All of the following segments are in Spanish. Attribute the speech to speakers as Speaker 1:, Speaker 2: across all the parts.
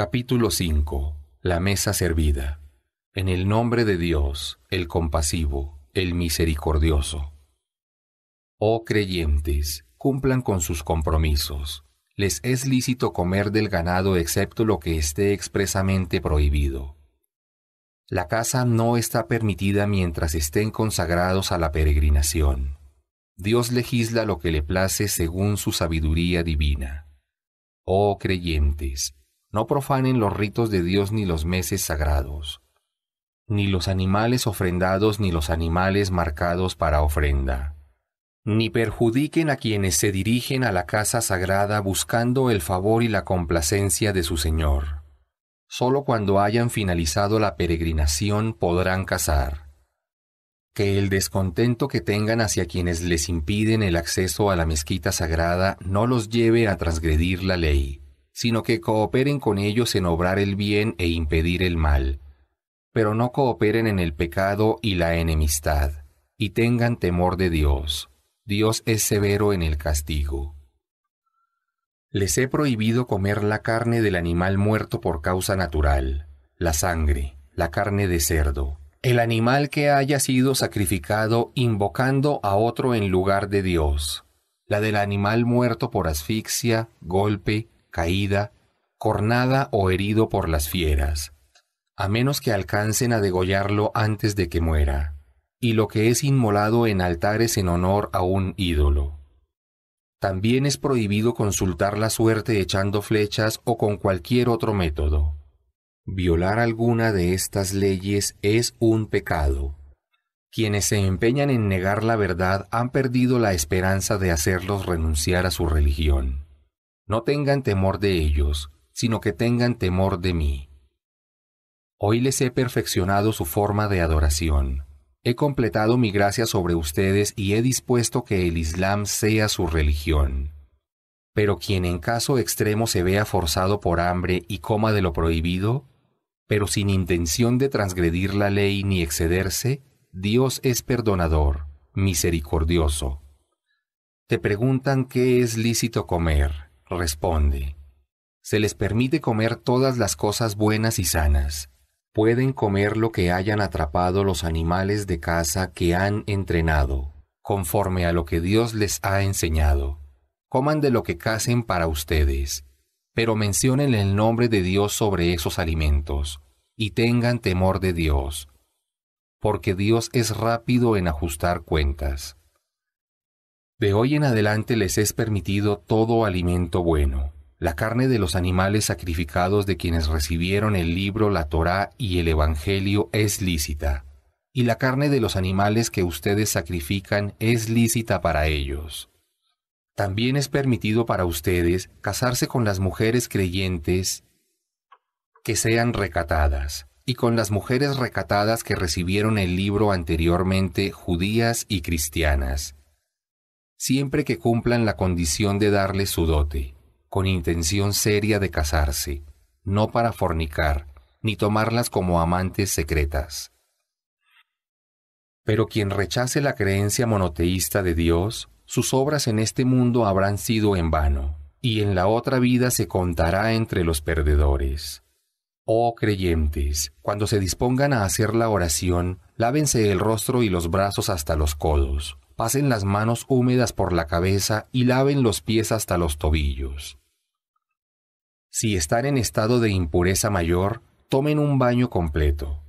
Speaker 1: Capítulo 5. La mesa servida. En el nombre de Dios, el compasivo, el misericordioso. Oh creyentes, cumplan con sus compromisos. Les es lícito comer del ganado excepto lo que esté expresamente prohibido. La casa no está permitida mientras estén consagrados a la peregrinación. Dios legisla lo que le place según su sabiduría divina. Oh creyentes, no profanen los ritos de Dios ni los meses sagrados, ni los animales ofrendados ni los animales marcados para ofrenda. Ni perjudiquen a quienes se dirigen a la casa sagrada buscando el favor y la complacencia de su Señor. Solo cuando hayan finalizado la peregrinación podrán cazar. Que el descontento que tengan hacia quienes les impiden el acceso a la mezquita sagrada no los lleve a transgredir la ley sino que cooperen con ellos en obrar el bien e impedir el mal. Pero no cooperen en el pecado y la enemistad, y tengan temor de Dios. Dios es severo en el castigo. Les he prohibido comer la carne del animal muerto por causa natural, la sangre, la carne de cerdo, el animal que haya sido sacrificado invocando a otro en lugar de Dios, la del animal muerto por asfixia, golpe, caída, cornada o herido por las fieras, a menos que alcancen a degollarlo antes de que muera, y lo que es inmolado en altares en honor a un ídolo. También es prohibido consultar la suerte echando flechas o con cualquier otro método. Violar alguna de estas leyes es un pecado. Quienes se empeñan en negar la verdad han perdido la esperanza de hacerlos renunciar a su religión. No tengan temor de ellos, sino que tengan temor de mí. Hoy les he perfeccionado su forma de adoración. He completado mi gracia sobre ustedes y he dispuesto que el Islam sea su religión. Pero quien en caso extremo se vea forzado por hambre y coma de lo prohibido, pero sin intención de transgredir la ley ni excederse, Dios es perdonador, misericordioso. Te preguntan qué es lícito comer responde, Se les permite comer todas las cosas buenas y sanas. Pueden comer lo que hayan atrapado los animales de caza que han entrenado, conforme a lo que Dios les ha enseñado. Coman de lo que cacen para ustedes, pero mencionen el nombre de Dios sobre esos alimentos, y tengan temor de Dios, porque Dios es rápido en ajustar cuentas. De hoy en adelante les es permitido todo alimento bueno, la carne de los animales sacrificados de quienes recibieron el libro, la Torá y el Evangelio es lícita, y la carne de los animales que ustedes sacrifican es lícita para ellos. También es permitido para ustedes casarse con las mujeres creyentes que sean recatadas, y con las mujeres recatadas que recibieron el libro anteriormente judías y cristianas siempre que cumplan la condición de darle su dote, con intención seria de casarse, no para fornicar, ni tomarlas como amantes secretas. Pero quien rechace la creencia monoteísta de Dios, sus obras en este mundo habrán sido en vano, y en la otra vida se contará entre los perdedores. Oh creyentes, cuando se dispongan a hacer la oración, lávense el rostro y los brazos hasta los codos pasen las manos húmedas por la cabeza y laven los pies hasta los tobillos. Si están en estado de impureza mayor, tomen un baño completo.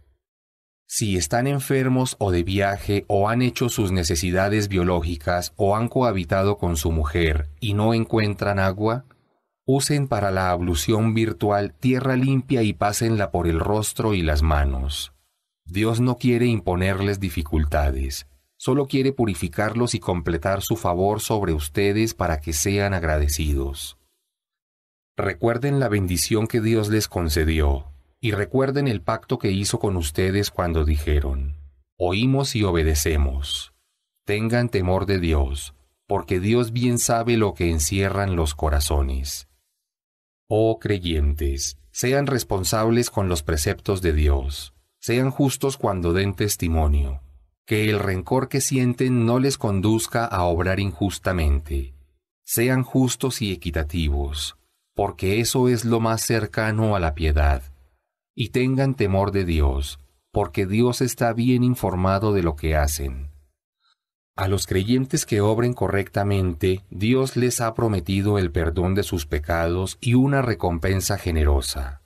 Speaker 1: Si están enfermos o de viaje o han hecho sus necesidades biológicas o han cohabitado con su mujer y no encuentran agua, usen para la ablución virtual tierra limpia y pásenla por el rostro y las manos. Dios no quiere imponerles dificultades, solo quiere purificarlos y completar su favor sobre ustedes para que sean agradecidos. Recuerden la bendición que Dios les concedió, y recuerden el pacto que hizo con ustedes cuando dijeron, Oímos y obedecemos. Tengan temor de Dios, porque Dios bien sabe lo que encierran los corazones. Oh creyentes, sean responsables con los preceptos de Dios, sean justos cuando den testimonio que el rencor que sienten no les conduzca a obrar injustamente. Sean justos y equitativos, porque eso es lo más cercano a la piedad. Y tengan temor de Dios, porque Dios está bien informado de lo que hacen. A los creyentes que obren correctamente, Dios les ha prometido el perdón de sus pecados y una recompensa generosa.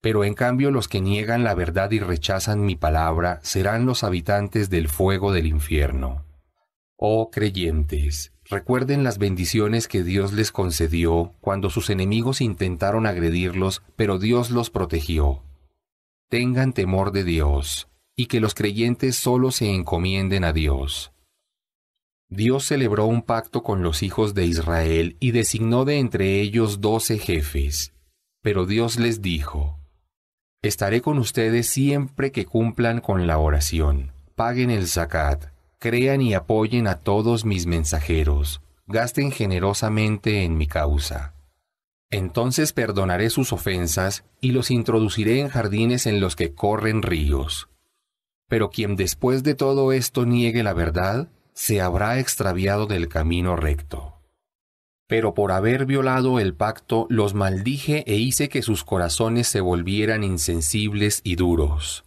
Speaker 1: Pero en cambio los que niegan la verdad y rechazan mi palabra serán los habitantes del fuego del infierno. Oh creyentes, recuerden las bendiciones que Dios les concedió cuando sus enemigos intentaron agredirlos, pero Dios los protegió. Tengan temor de Dios, y que los creyentes sólo se encomienden a Dios. Dios celebró un pacto con los hijos de Israel y designó de entre ellos doce jefes. Pero Dios les dijo, Estaré con ustedes siempre que cumplan con la oración, paguen el zakat, crean y apoyen a todos mis mensajeros, gasten generosamente en mi causa. Entonces perdonaré sus ofensas y los introduciré en jardines en los que corren ríos. Pero quien después de todo esto niegue la verdad, se habrá extraviado del camino recto pero por haber violado el pacto los maldije e hice que sus corazones se volvieran insensibles y duros.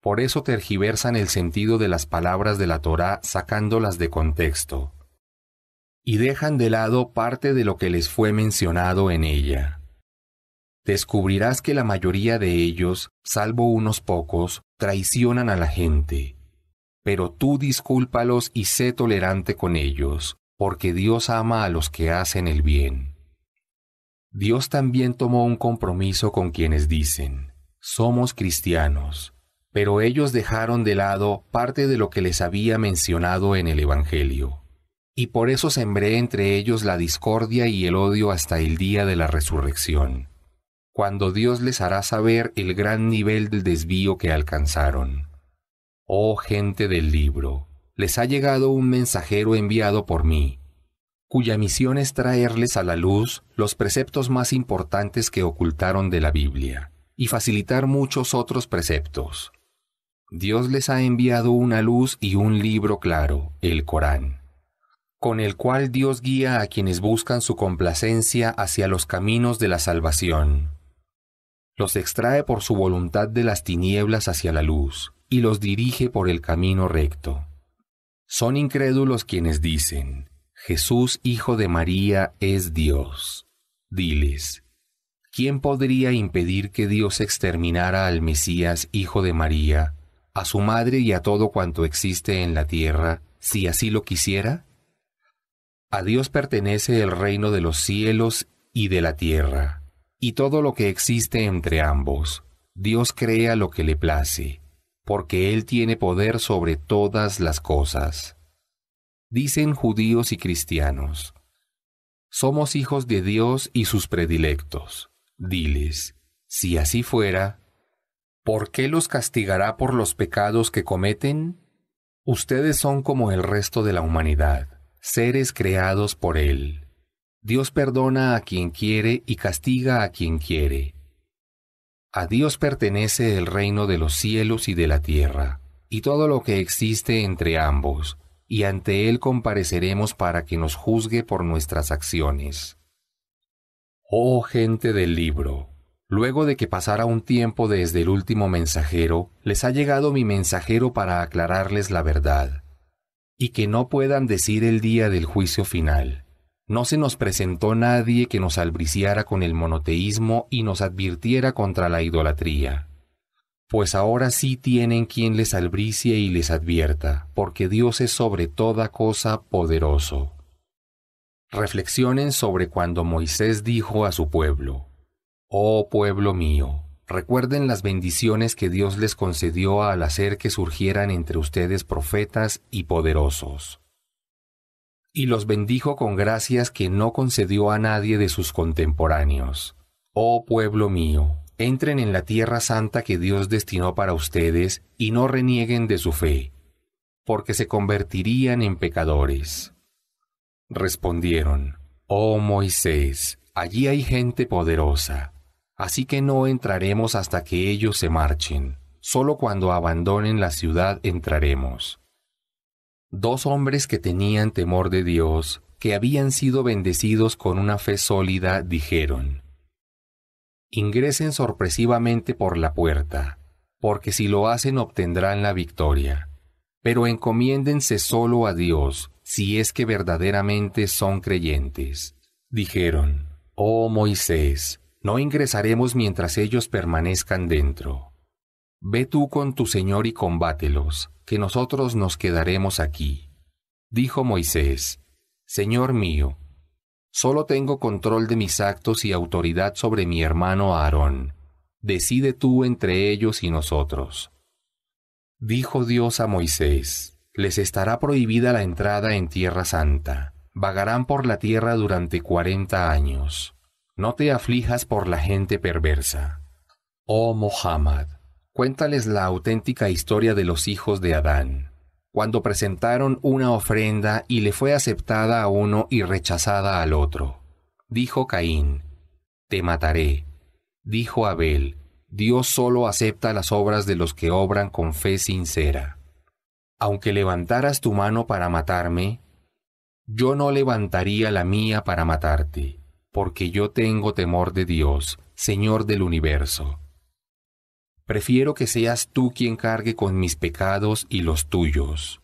Speaker 1: Por eso tergiversan el sentido de las palabras de la Torá sacándolas de contexto, y dejan de lado parte de lo que les fue mencionado en ella. Descubrirás que la mayoría de ellos, salvo unos pocos, traicionan a la gente. Pero tú discúlpalos y sé tolerante con ellos, porque Dios ama a los que hacen el bien. Dios también tomó un compromiso con quienes dicen, somos cristianos, pero ellos dejaron de lado parte de lo que les había mencionado en el Evangelio, y por eso sembré entre ellos la discordia y el odio hasta el día de la resurrección, cuando Dios les hará saber el gran nivel del desvío que alcanzaron. Oh gente del libro, les ha llegado un mensajero enviado por mí, cuya misión es traerles a la luz los preceptos más importantes que ocultaron de la Biblia, y facilitar muchos otros preceptos. Dios les ha enviado una luz y un libro claro, el Corán, con el cual Dios guía a quienes buscan su complacencia hacia los caminos de la salvación. Los extrae por su voluntad de las tinieblas hacia la luz, y los dirige por el camino recto. Son incrédulos quienes dicen, Jesús Hijo de María es Dios. Diles, ¿quién podría impedir que Dios exterminara al Mesías Hijo de María, a su madre y a todo cuanto existe en la tierra, si así lo quisiera? A Dios pertenece el reino de los cielos y de la tierra, y todo lo que existe entre ambos. Dios crea lo que le place porque Él tiene poder sobre todas las cosas. Dicen judíos y cristianos, somos hijos de Dios y sus predilectos. Diles, si así fuera, ¿por qué los castigará por los pecados que cometen? Ustedes son como el resto de la humanidad, seres creados por Él. Dios perdona a quien quiere y castiga a quien quiere a Dios pertenece el reino de los cielos y de la tierra, y todo lo que existe entre ambos, y ante Él compareceremos para que nos juzgue por nuestras acciones. Oh gente del libro, luego de que pasara un tiempo desde el último mensajero, les ha llegado mi mensajero para aclararles la verdad, y que no puedan decir el día del juicio final no se nos presentó nadie que nos albriciara con el monoteísmo y nos advirtiera contra la idolatría. Pues ahora sí tienen quien les albricie y les advierta, porque Dios es sobre toda cosa poderoso. Reflexionen sobre cuando Moisés dijo a su pueblo, Oh pueblo mío, recuerden las bendiciones que Dios les concedió al hacer que surgieran entre ustedes profetas y poderosos y los bendijo con gracias que no concedió a nadie de sus contemporáneos. Oh pueblo mío, entren en la tierra santa que Dios destinó para ustedes y no renieguen de su fe, porque se convertirían en pecadores. Respondieron, Oh Moisés, allí hay gente poderosa, así que no entraremos hasta que ellos se marchen, solo cuando abandonen la ciudad entraremos dos hombres que tenían temor de Dios, que habían sido bendecidos con una fe sólida, dijeron, Ingresen sorpresivamente por la puerta, porque si lo hacen obtendrán la victoria. Pero encomiéndense solo a Dios, si es que verdaderamente son creyentes. Dijeron, Oh Moisés, no ingresaremos mientras ellos permanezcan dentro. Ve tú con tu Señor y combátelos, que nosotros nos quedaremos aquí. Dijo Moisés, Señor mío, solo tengo control de mis actos y autoridad sobre mi hermano Aarón. Decide tú entre ellos y nosotros. Dijo Dios a Moisés, les estará prohibida la entrada en tierra santa. Vagarán por la tierra durante cuarenta años. No te aflijas por la gente perversa. Oh Mohammed, Cuéntales la auténtica historia de los hijos de Adán, cuando presentaron una ofrenda y le fue aceptada a uno y rechazada al otro. Dijo Caín, Te mataré. Dijo Abel, Dios solo acepta las obras de los que obran con fe sincera. Aunque levantaras tu mano para matarme, yo no levantaría la mía para matarte, porque yo tengo temor de Dios, Señor del universo Prefiero que seas tú quien cargue con mis pecados y los tuyos.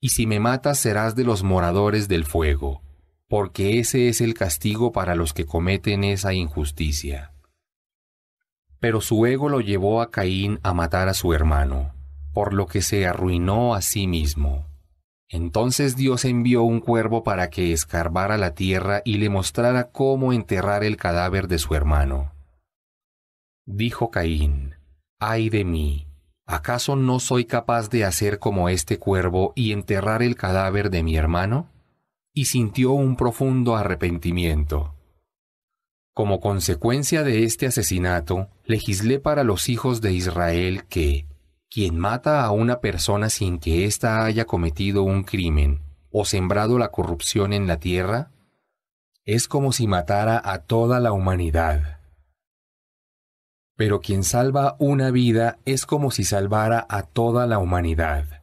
Speaker 1: Y si me matas serás de los moradores del fuego, porque ese es el castigo para los que cometen esa injusticia. Pero su ego lo llevó a Caín a matar a su hermano, por lo que se arruinó a sí mismo. Entonces Dios envió un cuervo para que escarbara la tierra y le mostrara cómo enterrar el cadáver de su hermano. Dijo Caín, ay de mí, ¿acaso no soy capaz de hacer como este cuervo y enterrar el cadáver de mi hermano? Y sintió un profundo arrepentimiento. Como consecuencia de este asesinato, legislé para los hijos de Israel que, quien mata a una persona sin que ésta haya cometido un crimen o sembrado la corrupción en la tierra, es como si matara a toda la humanidad. Pero quien salva una vida es como si salvara a toda la humanidad.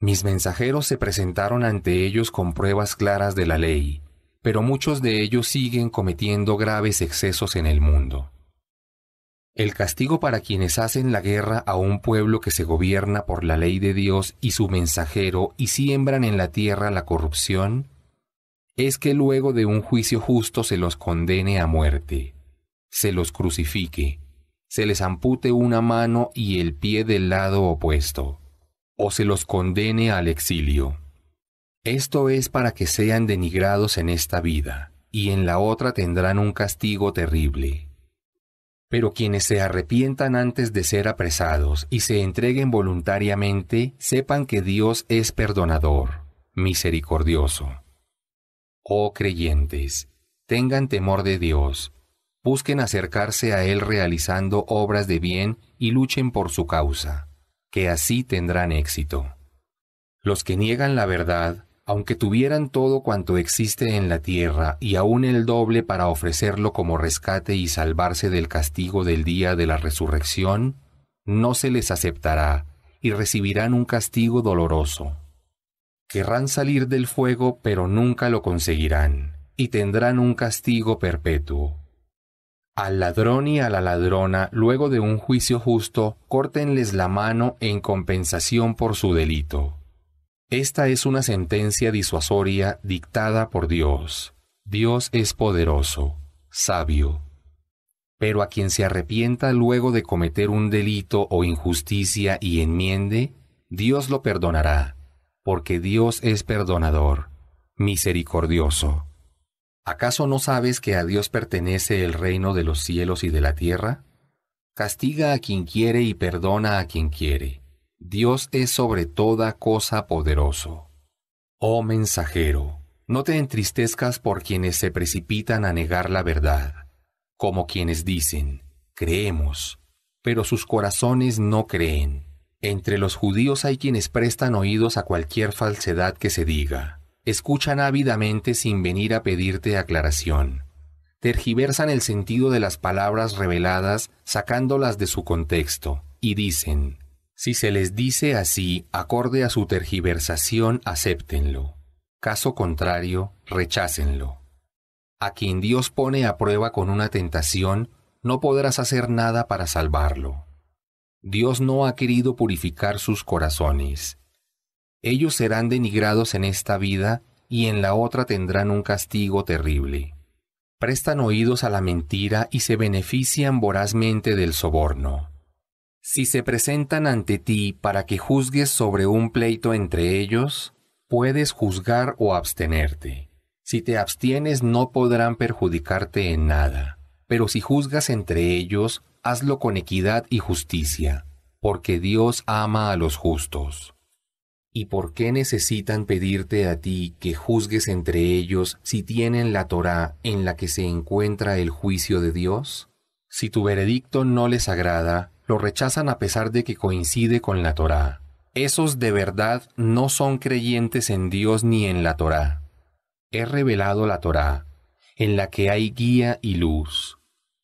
Speaker 1: Mis mensajeros se presentaron ante ellos con pruebas claras de la ley, pero muchos de ellos siguen cometiendo graves excesos en el mundo. El castigo para quienes hacen la guerra a un pueblo que se gobierna por la ley de Dios y su mensajero y siembran en la tierra la corrupción es que luego de un juicio justo se los condene a muerte, se los crucifique, se les ampute una mano y el pie del lado opuesto, o se los condene al exilio. Esto es para que sean denigrados en esta vida, y en la otra tendrán un castigo terrible. Pero quienes se arrepientan antes de ser apresados y se entreguen voluntariamente, sepan que Dios es perdonador, misericordioso. Oh creyentes, tengan temor de Dios, busquen acercarse a Él realizando obras de bien y luchen por su causa, que así tendrán éxito. Los que niegan la verdad, aunque tuvieran todo cuanto existe en la tierra y aún el doble para ofrecerlo como rescate y salvarse del castigo del día de la resurrección, no se les aceptará y recibirán un castigo doloroso. Querrán salir del fuego pero nunca lo conseguirán, y tendrán un castigo perpetuo. Al ladrón y a la ladrona, luego de un juicio justo, córtenles la mano en compensación por su delito. Esta es una sentencia disuasoria dictada por Dios. Dios es poderoso, sabio. Pero a quien se arrepienta luego de cometer un delito o injusticia y enmiende, Dios lo perdonará, porque Dios es perdonador, misericordioso. ¿Acaso no sabes que a Dios pertenece el reino de los cielos y de la tierra? Castiga a quien quiere y perdona a quien quiere. Dios es sobre toda cosa poderoso. Oh mensajero, no te entristezcas por quienes se precipitan a negar la verdad, como quienes dicen, creemos, pero sus corazones no creen. Entre los judíos hay quienes prestan oídos a cualquier falsedad que se diga escuchan ávidamente sin venir a pedirte aclaración. Tergiversan el sentido de las palabras reveladas sacándolas de su contexto, y dicen, si se les dice así, acorde a su tergiversación, acéptenlo. Caso contrario, rechácenlo. A quien Dios pone a prueba con una tentación, no podrás hacer nada para salvarlo. Dios no ha querido purificar sus corazones, ellos serán denigrados en esta vida y en la otra tendrán un castigo terrible. Prestan oídos a la mentira y se benefician vorazmente del soborno. Si se presentan ante ti para que juzgues sobre un pleito entre ellos, puedes juzgar o abstenerte. Si te abstienes no podrán perjudicarte en nada, pero si juzgas entre ellos, hazlo con equidad y justicia, porque Dios ama a los justos. ¿Y por qué necesitan pedirte a ti que juzgues entre ellos si tienen la Torá en la que se encuentra el juicio de Dios? Si tu veredicto no les agrada, lo rechazan a pesar de que coincide con la Torá. Esos de verdad no son creyentes en Dios ni en la Torá. He revelado la Torá, en la que hay guía y luz.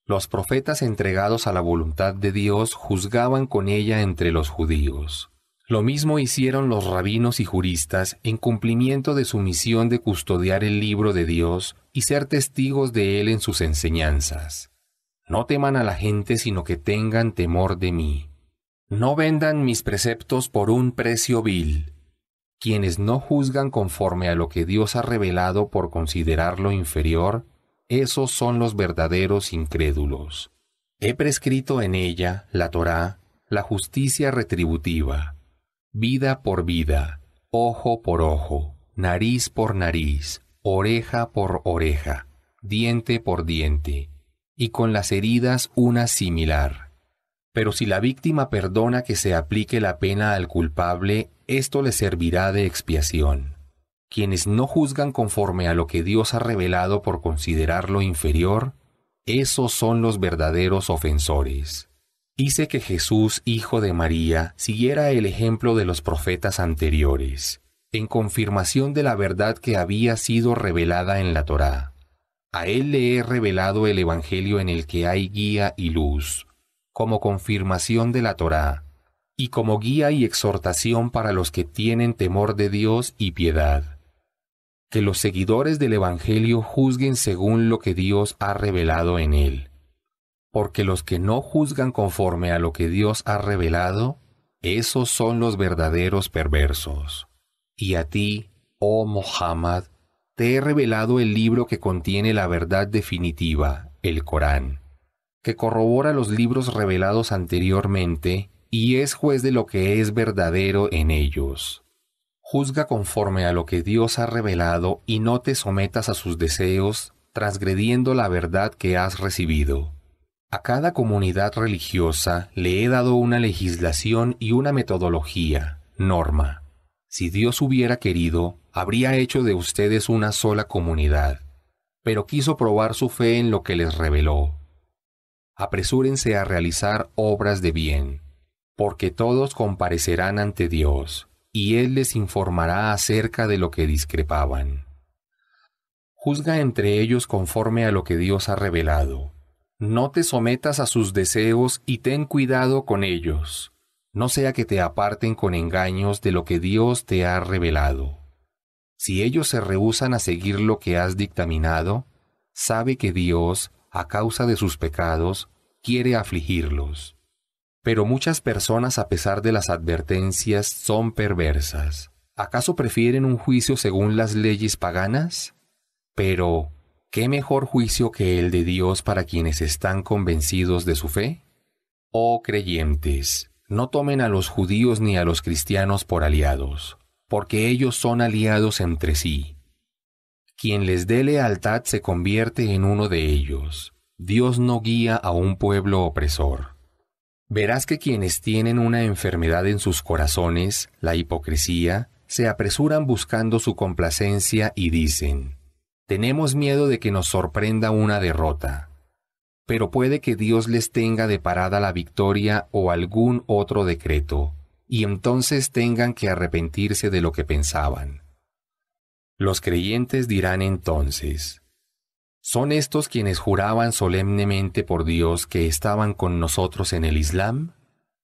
Speaker 1: Los profetas entregados a la voluntad de Dios juzgaban con ella entre los judíos. Lo mismo hicieron los rabinos y juristas en cumplimiento de su misión de custodiar el libro de Dios y ser testigos de él en sus enseñanzas. No teman a la gente, sino que tengan temor de mí. No vendan mis preceptos por un precio vil. Quienes no juzgan conforme a lo que Dios ha revelado por considerarlo inferior, esos son los verdaderos incrédulos. He prescrito en ella, la Torá, la justicia retributiva vida por vida, ojo por ojo, nariz por nariz, oreja por oreja, diente por diente, y con las heridas una similar. Pero si la víctima perdona que se aplique la pena al culpable, esto le servirá de expiación. Quienes no juzgan conforme a lo que Dios ha revelado por considerarlo inferior, esos son los verdaderos ofensores hice que Jesús, hijo de María, siguiera el ejemplo de los profetas anteriores, en confirmación de la verdad que había sido revelada en la Torá. A él le he revelado el Evangelio en el que hay guía y luz, como confirmación de la Torá, y como guía y exhortación para los que tienen temor de Dios y piedad. Que los seguidores del Evangelio juzguen según lo que Dios ha revelado en él porque los que no juzgan conforme a lo que Dios ha revelado, esos son los verdaderos perversos. Y a ti, oh Mohammed, te he revelado el libro que contiene la verdad definitiva, el Corán, que corrobora los libros revelados anteriormente y es juez de lo que es verdadero en ellos. Juzga conforme a lo que Dios ha revelado y no te sometas a sus deseos, transgrediendo la verdad que has recibido. A cada comunidad religiosa le he dado una legislación y una metodología, norma. Si Dios hubiera querido, habría hecho de ustedes una sola comunidad, pero quiso probar su fe en lo que les reveló. Apresúrense a realizar obras de bien, porque todos comparecerán ante Dios, y Él les informará acerca de lo que discrepaban. Juzga entre ellos conforme a lo que Dios ha revelado no te sometas a sus deseos y ten cuidado con ellos, no sea que te aparten con engaños de lo que Dios te ha revelado. Si ellos se rehúsan a seguir lo que has dictaminado, sabe que Dios, a causa de sus pecados, quiere afligirlos. Pero muchas personas, a pesar de las advertencias, son perversas. ¿Acaso prefieren un juicio según las leyes paganas? Pero, ¿qué mejor juicio que el de Dios para quienes están convencidos de su fe? Oh creyentes, no tomen a los judíos ni a los cristianos por aliados, porque ellos son aliados entre sí. Quien les dé lealtad se convierte en uno de ellos. Dios no guía a un pueblo opresor. Verás que quienes tienen una enfermedad en sus corazones, la hipocresía, se apresuran buscando su complacencia y dicen, tenemos miedo de que nos sorprenda una derrota, pero puede que Dios les tenga de parada la victoria o algún otro decreto, y entonces tengan que arrepentirse de lo que pensaban. Los creyentes dirán entonces, ¿son estos quienes juraban solemnemente por Dios que estaban con nosotros en el Islam?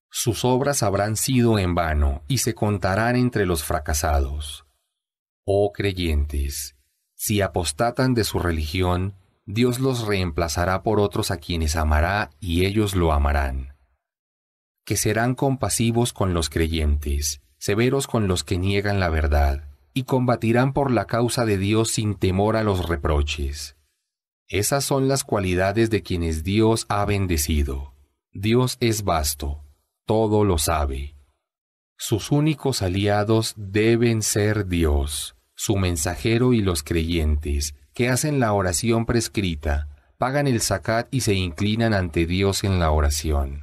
Speaker 1: Sus obras habrán sido en vano y se contarán entre los fracasados. Oh creyentes, si apostatan de su religión, Dios los reemplazará por otros a quienes amará y ellos lo amarán. Que serán compasivos con los creyentes, severos con los que niegan la verdad, y combatirán por la causa de Dios sin temor a los reproches. Esas son las cualidades de quienes Dios ha bendecido. Dios es vasto, todo lo sabe. Sus únicos aliados deben ser Dios su mensajero y los creyentes, que hacen la oración prescrita, pagan el zakat y se inclinan ante Dios en la oración.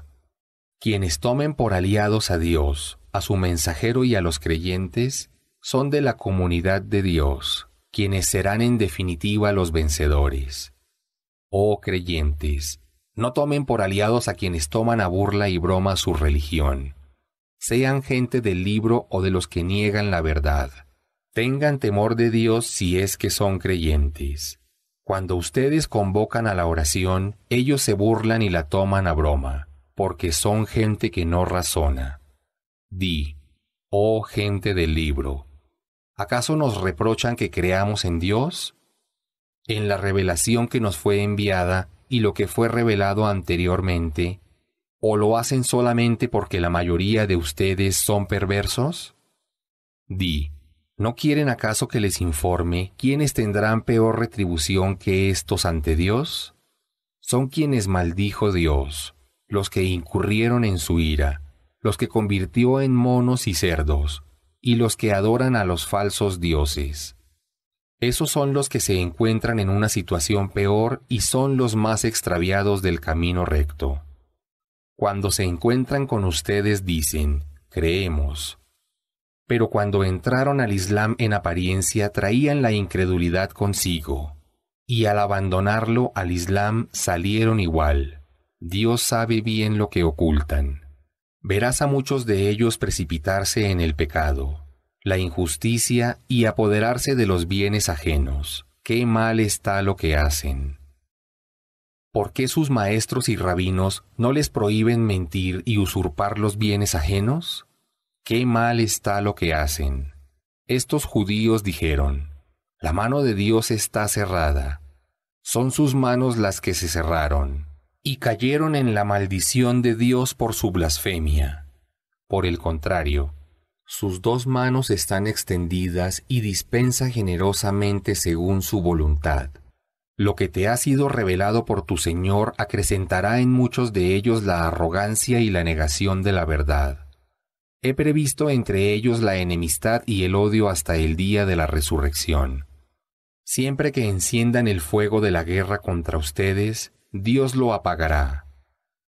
Speaker 1: Quienes tomen por aliados a Dios, a su mensajero y a los creyentes, son de la comunidad de Dios, quienes serán en definitiva los vencedores. Oh creyentes, no tomen por aliados a quienes toman a burla y broma su religión. Sean gente del libro o de los que niegan la verdad tengan temor de Dios si es que son creyentes. Cuando ustedes convocan a la oración, ellos se burlan y la toman a broma, porque son gente que no razona. Di, oh gente del libro, ¿acaso nos reprochan que creamos en Dios? En la revelación que nos fue enviada y lo que fue revelado anteriormente, ¿o lo hacen solamente porque la mayoría de ustedes son perversos? Di, ¿No quieren acaso que les informe quiénes tendrán peor retribución que estos ante Dios? Son quienes maldijo Dios, los que incurrieron en su ira, los que convirtió en monos y cerdos, y los que adoran a los falsos dioses. Esos son los que se encuentran en una situación peor y son los más extraviados del camino recto. Cuando se encuentran con ustedes dicen, creemos, pero cuando entraron al Islam en apariencia traían la incredulidad consigo, y al abandonarlo al Islam salieron igual. Dios sabe bien lo que ocultan. Verás a muchos de ellos precipitarse en el pecado, la injusticia y apoderarse de los bienes ajenos. Qué mal está lo que hacen. ¿Por qué sus maestros y rabinos no les prohíben mentir y usurpar los bienes ajenos? qué mal está lo que hacen. Estos judíos dijeron, la mano de Dios está cerrada, son sus manos las que se cerraron, y cayeron en la maldición de Dios por su blasfemia. Por el contrario, sus dos manos están extendidas y dispensa generosamente según su voluntad. Lo que te ha sido revelado por tu Señor acrecentará en muchos de ellos la arrogancia y la negación de la verdad He previsto entre ellos la enemistad y el odio hasta el día de la resurrección. Siempre que enciendan el fuego de la guerra contra ustedes, Dios lo apagará.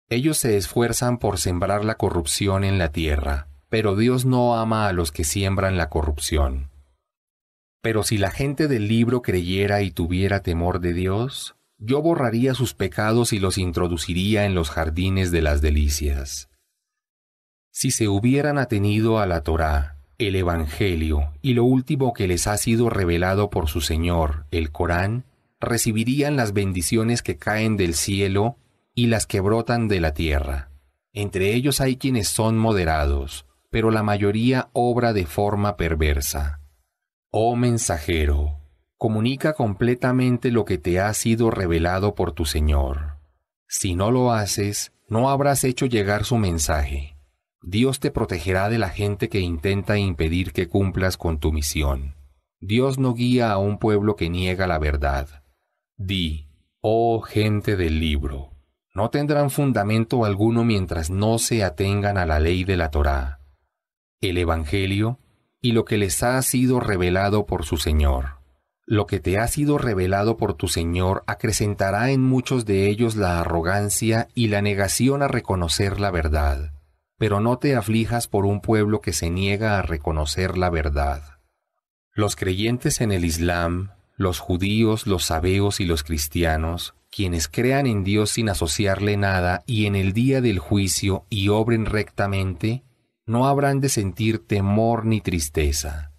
Speaker 1: Ellos se esfuerzan por sembrar la corrupción en la tierra, pero Dios no ama a los que siembran la corrupción. Pero si la gente del libro creyera y tuviera temor de Dios, yo borraría sus pecados y los introduciría en los jardines de las delicias si se hubieran atenido a la Torá, el Evangelio y lo último que les ha sido revelado por su Señor, el Corán, recibirían las bendiciones que caen del cielo y las que brotan de la tierra. Entre ellos hay quienes son moderados, pero la mayoría obra de forma perversa. Oh mensajero, comunica completamente lo que te ha sido revelado por tu Señor. Si no lo haces, no habrás hecho llegar su mensaje. Dios te protegerá de la gente que intenta impedir que cumplas con tu misión. Dios no guía a un pueblo que niega la verdad. Di, oh gente del libro, no tendrán fundamento alguno mientras no se atengan a la ley de la Torá, el Evangelio y lo que les ha sido revelado por su Señor. Lo que te ha sido revelado por tu Señor acrecentará en muchos de ellos la arrogancia y la negación a reconocer la verdad pero no te aflijas por un pueblo que se niega a reconocer la verdad. Los creyentes en el Islam, los judíos, los sabeos y los cristianos, quienes crean en Dios sin asociarle nada y en el día del juicio y obren rectamente, no habrán de sentir temor ni tristeza.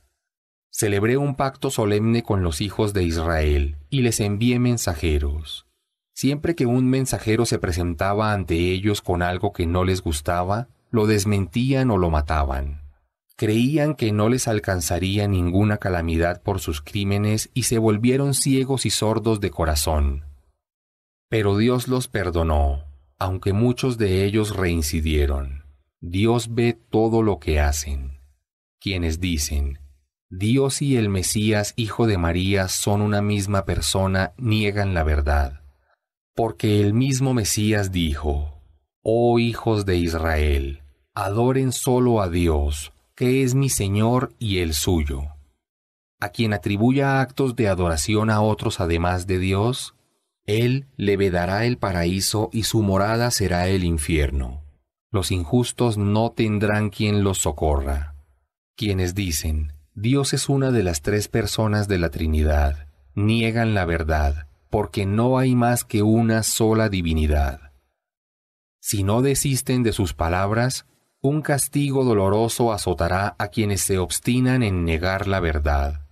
Speaker 1: Celebré un pacto solemne con los hijos de Israel y les envié mensajeros. Siempre que un mensajero se presentaba ante ellos con algo que no les gustaba, lo desmentían o lo mataban. Creían que no les alcanzaría ninguna calamidad por sus crímenes y se volvieron ciegos y sordos de corazón. Pero Dios los perdonó, aunque muchos de ellos reincidieron. Dios ve todo lo que hacen. Quienes dicen, Dios y el Mesías, hijo de María, son una misma persona, niegan la verdad. Porque el mismo Mesías dijo, Oh hijos de Israel, adoren solo a Dios, que es mi Señor y el suyo. A quien atribuya actos de adoración a otros además de Dios, Él le vedará el paraíso y su morada será el infierno. Los injustos no tendrán quien los socorra. Quienes dicen, Dios es una de las tres personas de la Trinidad, niegan la verdad, porque no hay más que una sola divinidad si no desisten de sus palabras, un castigo doloroso azotará a quienes se obstinan en negar la verdad.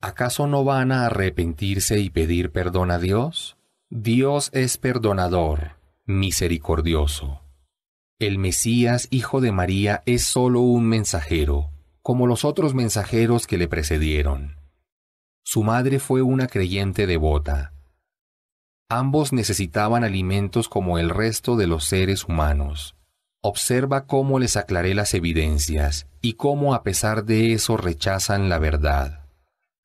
Speaker 1: ¿Acaso no van a arrepentirse y pedir perdón a Dios? Dios es perdonador, misericordioso. El Mesías, hijo de María, es sólo un mensajero, como los otros mensajeros que le precedieron. Su madre fue una creyente devota, Ambos necesitaban alimentos como el resto de los seres humanos. Observa cómo les aclaré las evidencias y cómo a pesar de eso rechazan la verdad.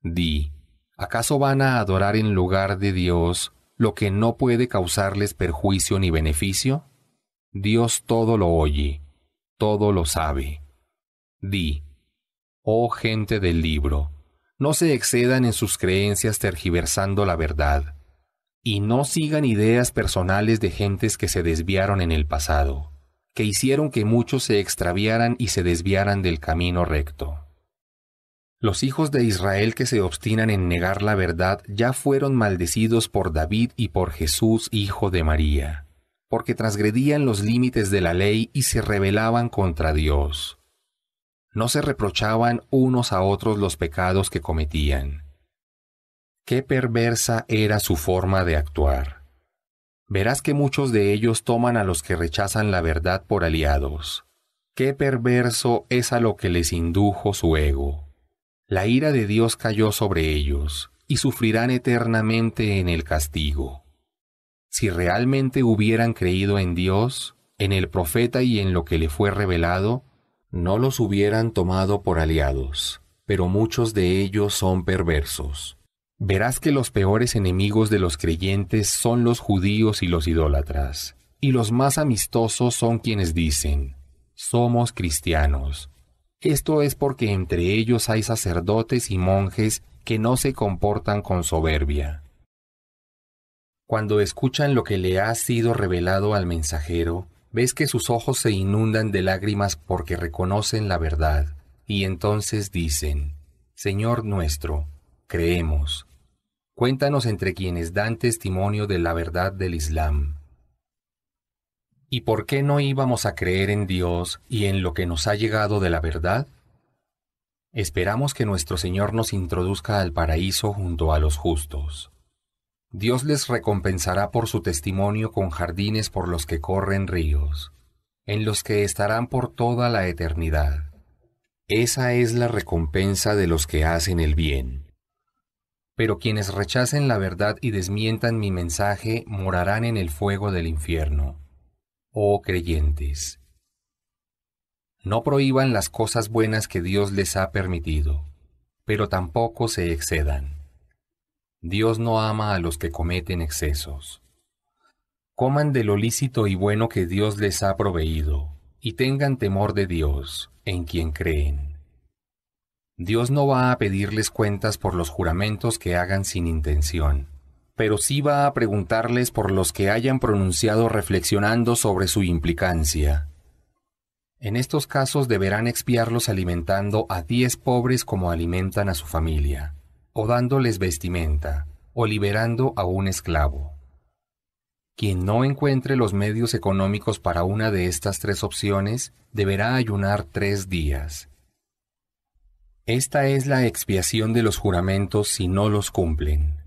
Speaker 1: Di, ¿acaso van a adorar en lugar de Dios lo que no puede causarles perjuicio ni beneficio? Dios todo lo oye, todo lo sabe. Di, oh gente del libro, no se excedan en sus creencias tergiversando la verdad y no sigan ideas personales de gentes que se desviaron en el pasado, que hicieron que muchos se extraviaran y se desviaran del camino recto. Los hijos de Israel que se obstinan en negar la verdad ya fueron maldecidos por David y por Jesús, hijo de María, porque transgredían los límites de la ley y se rebelaban contra Dios. No se reprochaban unos a otros los pecados que cometían qué perversa era su forma de actuar. Verás que muchos de ellos toman a los que rechazan la verdad por aliados. Qué perverso es a lo que les indujo su ego. La ira de Dios cayó sobre ellos, y sufrirán eternamente en el castigo. Si realmente hubieran creído en Dios, en el profeta y en lo que le fue revelado, no los hubieran tomado por aliados, pero muchos de ellos son perversos. Verás que los peores enemigos de los creyentes son los judíos y los idólatras, y los más amistosos son quienes dicen, somos cristianos. Esto es porque entre ellos hay sacerdotes y monjes que no se comportan con soberbia. Cuando escuchan lo que le ha sido revelado al mensajero, ves que sus ojos se inundan de lágrimas porque reconocen la verdad, y entonces dicen, Señor nuestro, creemos Cuéntanos entre quienes dan testimonio de la verdad del Islam. ¿Y por qué no íbamos a creer en Dios y en lo que nos ha llegado de la verdad? Esperamos que nuestro Señor nos introduzca al paraíso junto a los justos. Dios les recompensará por su testimonio con jardines por los que corren ríos, en los que estarán por toda la eternidad. Esa es la recompensa de los que hacen el bien. Pero quienes rechacen la verdad y desmientan mi mensaje morarán en el fuego del infierno. Oh creyentes, no prohíban las cosas buenas que Dios les ha permitido, pero tampoco se excedan. Dios no ama a los que cometen excesos. Coman de lo lícito y bueno que Dios les ha proveído, y tengan temor de Dios, en quien creen Dios no va a pedirles cuentas por los juramentos que hagan sin intención, pero sí va a preguntarles por los que hayan pronunciado reflexionando sobre su implicancia. En estos casos deberán expiarlos alimentando a diez pobres como alimentan a su familia, o dándoles vestimenta, o liberando a un esclavo. Quien no encuentre los medios económicos para una de estas tres opciones deberá ayunar tres días esta es la expiación de los juramentos si no los cumplen.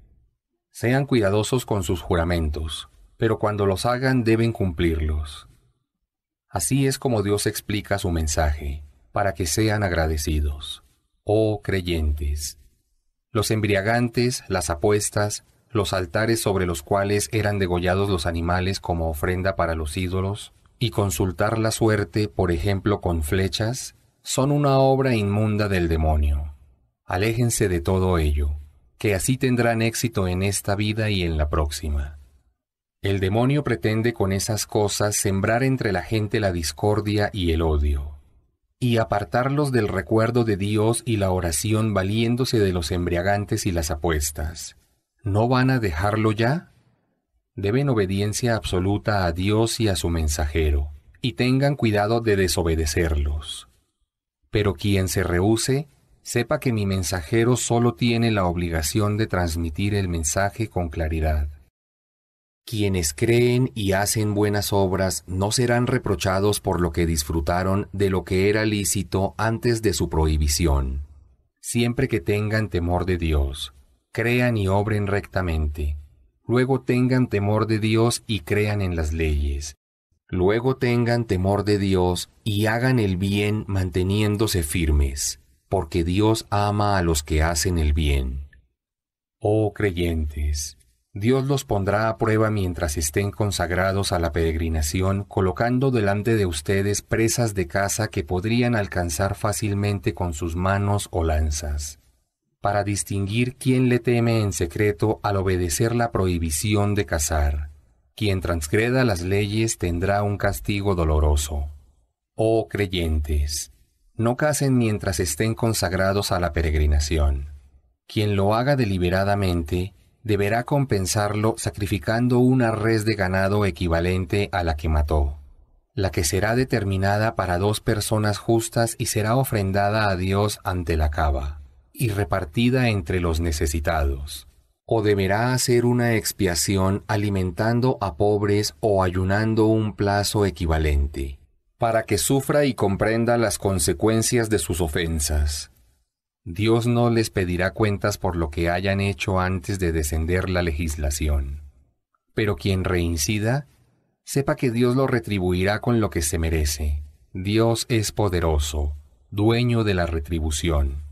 Speaker 1: Sean cuidadosos con sus juramentos, pero cuando los hagan deben cumplirlos. Así es como Dios explica su mensaje, para que sean agradecidos. Oh creyentes, los embriagantes, las apuestas, los altares sobre los cuales eran degollados los animales como ofrenda para los ídolos, y consultar la suerte, por ejemplo, con flechas, son una obra inmunda del demonio. Aléjense de todo ello, que así tendrán éxito en esta vida y en la próxima. El demonio pretende con esas cosas sembrar entre la gente la discordia y el odio, y apartarlos del recuerdo de Dios y la oración valiéndose de los embriagantes y las apuestas. ¿No van a dejarlo ya? Deben obediencia absoluta a Dios y a su mensajero, y tengan cuidado de desobedecerlos. Pero quien se rehúse, sepa que mi mensajero solo tiene la obligación de transmitir el mensaje con claridad. Quienes creen y hacen buenas obras no serán reprochados por lo que disfrutaron de lo que era lícito antes de su prohibición. Siempre que tengan temor de Dios, crean y obren rectamente. Luego tengan temor de Dios y crean en las leyes, Luego tengan temor de Dios y hagan el bien manteniéndose firmes, porque Dios ama a los que hacen el bien. Oh creyentes, Dios los pondrá a prueba mientras estén consagrados a la peregrinación, colocando delante de ustedes presas de caza que podrían alcanzar fácilmente con sus manos o lanzas para distinguir quién le teme en secreto al obedecer la prohibición de cazar. Quien transgreda las leyes tendrá un castigo doloroso. Oh creyentes, no casen mientras estén consagrados a la peregrinación. Quien lo haga deliberadamente deberá compensarlo sacrificando una res de ganado equivalente a la que mató, la que será determinada para dos personas justas y será ofrendada a Dios ante la cava, y repartida entre los necesitados o deberá hacer una expiación alimentando a pobres o ayunando un plazo equivalente, para que sufra y comprenda las consecuencias de sus ofensas. Dios no les pedirá cuentas por lo que hayan hecho antes de descender la legislación. Pero quien reincida, sepa que Dios lo retribuirá con lo que se merece. Dios es poderoso, dueño de la retribución.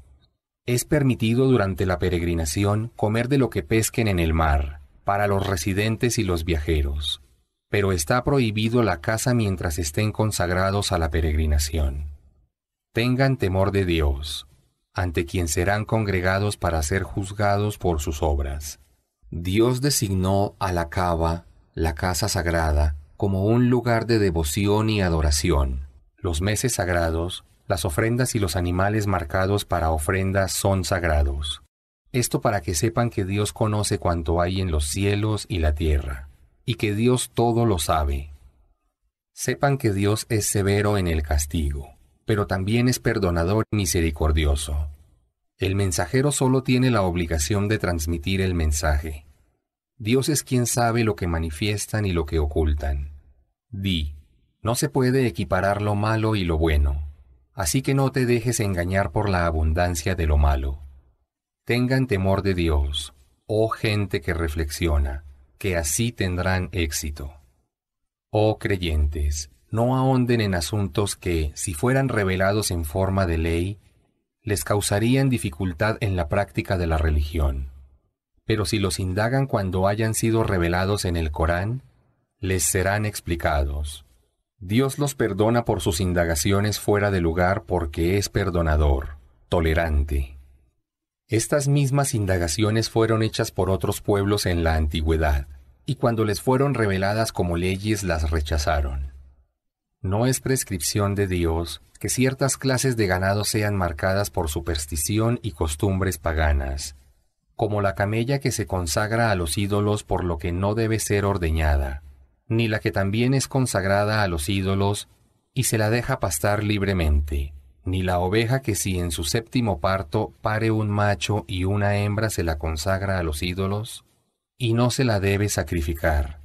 Speaker 1: Es permitido durante la peregrinación comer de lo que pesquen en el mar, para los residentes y los viajeros, pero está prohibido la caza mientras estén consagrados a la peregrinación. Tengan temor de Dios, ante quien serán congregados para ser juzgados por sus obras. Dios designó a la cava, la casa sagrada, como un lugar de devoción y adoración. Los meses sagrados las ofrendas y los animales marcados para ofrendas son sagrados. Esto para que sepan que Dios conoce cuanto hay en los cielos y la tierra, y que Dios todo lo sabe. Sepan que Dios es severo en el castigo, pero también es perdonador y misericordioso. El mensajero solo tiene la obligación de transmitir el mensaje. Dios es quien sabe lo que manifiestan y lo que ocultan. Di, no se puede equiparar lo malo y lo bueno. Así que no te dejes engañar por la abundancia de lo malo. Tengan temor de Dios, oh gente que reflexiona, que así tendrán éxito. Oh creyentes, no ahonden en asuntos que, si fueran revelados en forma de ley, les causarían dificultad en la práctica de la religión. Pero si los indagan cuando hayan sido revelados en el Corán, les serán explicados. Dios los perdona por sus indagaciones fuera de lugar porque es perdonador, tolerante. Estas mismas indagaciones fueron hechas por otros pueblos en la antigüedad, y cuando les fueron reveladas como leyes las rechazaron. No es prescripción de Dios que ciertas clases de ganado sean marcadas por superstición y costumbres paganas, como la camella que se consagra a los ídolos por lo que no debe ser ordeñada, ni la que también es consagrada a los ídolos, y se la deja pastar libremente, ni la oveja que si en su séptimo parto pare un macho y una hembra se la consagra a los ídolos, y no se la debe sacrificar,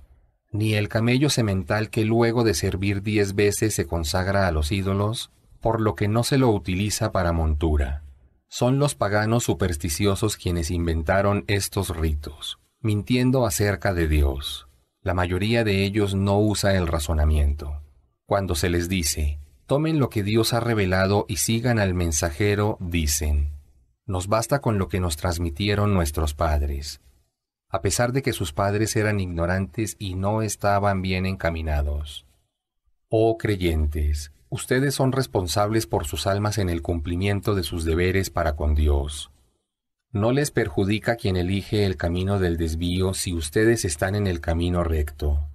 Speaker 1: ni el camello semental que luego de servir diez veces se consagra a los ídolos, por lo que no se lo utiliza para montura. Son los paganos supersticiosos quienes inventaron estos ritos, mintiendo acerca de Dios. La mayoría de ellos no usa el razonamiento. Cuando se les dice, tomen lo que Dios ha revelado y sigan al mensajero, dicen, nos basta con lo que nos transmitieron nuestros padres. A pesar de que sus padres eran ignorantes y no estaban bien encaminados. Oh creyentes, ustedes son responsables por sus almas en el cumplimiento de sus deberes para con Dios. No les perjudica quien elige el camino del desvío si ustedes están en el camino recto.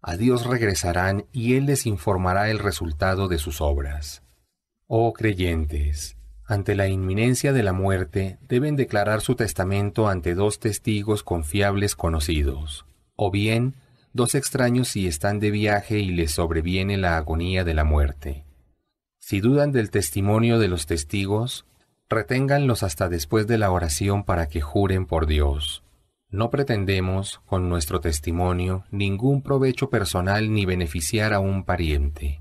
Speaker 1: A Dios regresarán y Él les informará el resultado de sus obras. Oh creyentes, ante la inminencia de la muerte deben declarar su testamento ante dos testigos confiables conocidos, o bien dos extraños si están de viaje y les sobreviene la agonía de la muerte. Si dudan del testimonio de los testigos, Reténganlos hasta después de la oración para que juren por Dios. No pretendemos, con nuestro testimonio, ningún provecho personal ni beneficiar a un pariente.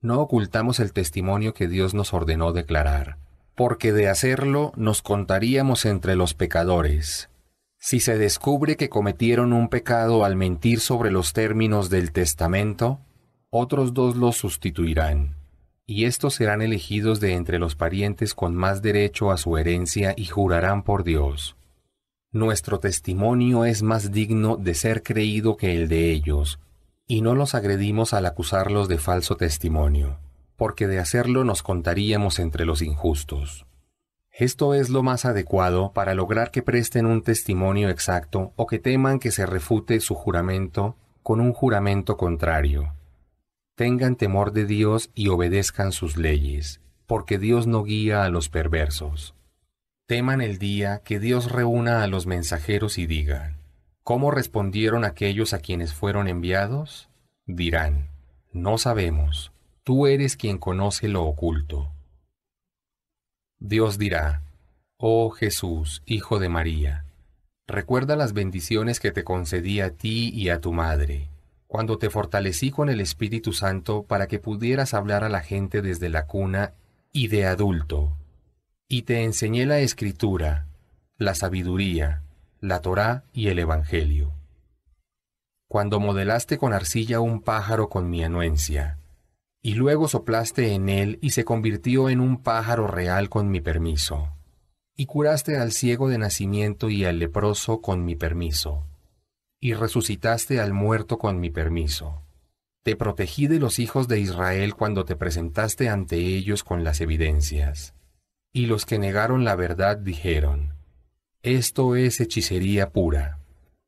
Speaker 1: No ocultamos el testimonio que Dios nos ordenó declarar, porque de hacerlo nos contaríamos entre los pecadores. Si se descubre que cometieron un pecado al mentir sobre los términos del testamento, otros dos los sustituirán y estos serán elegidos de entre los parientes con más derecho a su herencia y jurarán por Dios. Nuestro testimonio es más digno de ser creído que el de ellos, y no los agredimos al acusarlos de falso testimonio, porque de hacerlo nos contaríamos entre los injustos. Esto es lo más adecuado para lograr que presten un testimonio exacto o que teman que se refute su juramento con un juramento contrario tengan temor de Dios y obedezcan sus leyes, porque Dios no guía a los perversos. Teman el día que Dios reúna a los mensajeros y diga, ¿cómo respondieron aquellos a quienes fueron enviados? Dirán, no sabemos, tú eres quien conoce lo oculto. Dios dirá, Oh Jesús, Hijo de María, recuerda las bendiciones que te concedí a ti y a tu madre cuando te fortalecí con el Espíritu Santo para que pudieras hablar a la gente desde la cuna y de adulto. Y te enseñé la escritura, la sabiduría, la Torá y el Evangelio. Cuando modelaste con arcilla un pájaro con mi anuencia, y luego soplaste en él y se convirtió en un pájaro real con mi permiso, y curaste al ciego de nacimiento y al leproso con mi permiso y resucitaste al muerto con mi permiso. Te protegí de los hijos de Israel cuando te presentaste ante ellos con las evidencias. Y los que negaron la verdad dijeron, Esto es hechicería pura.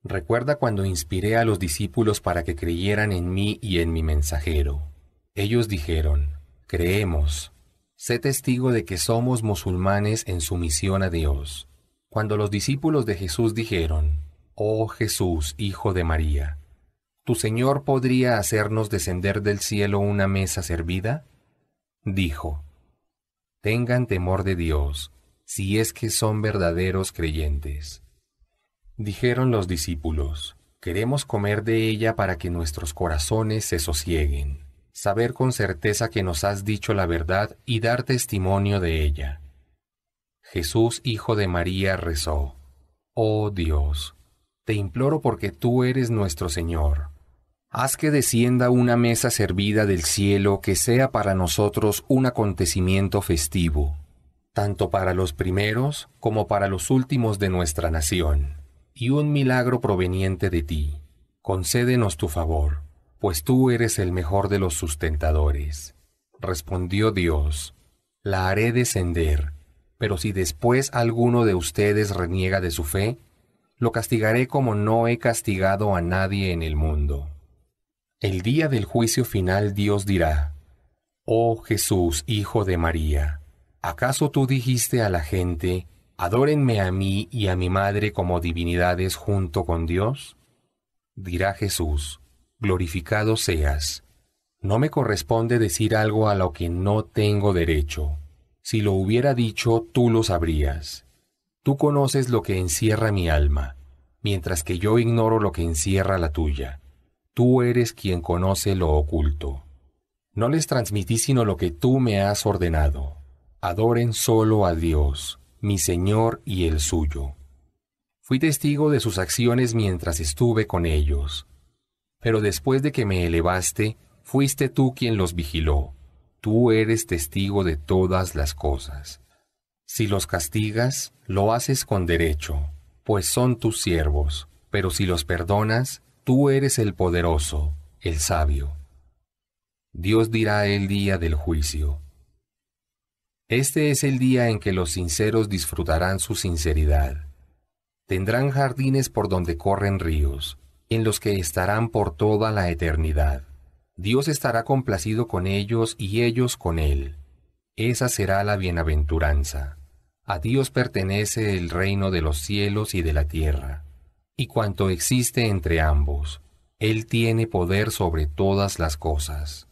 Speaker 1: Recuerda cuando inspiré a los discípulos para que creyeran en mí y en mi mensajero. Ellos dijeron, Creemos. Sé testigo de que somos musulmanes en sumisión a Dios. Cuando los discípulos de Jesús dijeron, Oh Jesús, Hijo de María, ¿tu Señor podría hacernos descender del cielo una mesa servida? Dijo, Tengan temor de Dios, si es que son verdaderos creyentes. Dijeron los discípulos, Queremos comer de ella para que nuestros corazones se sosieguen, saber con certeza que nos has dicho la verdad y dar testimonio de ella. Jesús, Hijo de María, rezó, Oh Dios, te imploro porque tú eres nuestro Señor. Haz que descienda una mesa servida del cielo que sea para nosotros un acontecimiento festivo, tanto para los primeros como para los últimos de nuestra nación, y un milagro proveniente de ti. Concédenos tu favor, pues tú eres el mejor de los sustentadores. Respondió Dios, la haré descender, pero si después alguno de ustedes reniega de su fe, lo castigaré como no he castigado a nadie en el mundo. El día del juicio final Dios dirá, Oh Jesús, Hijo de María, ¿acaso tú dijiste a la gente, Adórenme a mí y a mi Madre como divinidades junto con Dios? Dirá Jesús, Glorificado seas. No me corresponde decir algo a lo que no tengo derecho. Si lo hubiera dicho, tú lo sabrías. Tú conoces lo que encierra mi alma, mientras que yo ignoro lo que encierra la tuya. Tú eres quien conoce lo oculto. No les transmití sino lo que tú me has ordenado. Adoren solo a Dios, mi Señor y el suyo. Fui testigo de sus acciones mientras estuve con ellos. Pero después de que me elevaste, fuiste tú quien los vigiló. Tú eres testigo de todas las cosas. Si los castigas, lo haces con derecho, pues son tus siervos, pero si los perdonas, tú eres el poderoso, el sabio. Dios dirá el día del juicio. Este es el día en que los sinceros disfrutarán su sinceridad. Tendrán jardines por donde corren ríos, en los que estarán por toda la eternidad. Dios estará complacido con ellos y ellos con él. Esa será la bienaventuranza. A Dios pertenece el reino de los cielos y de la tierra, y cuanto existe entre ambos. Él tiene poder sobre todas las cosas.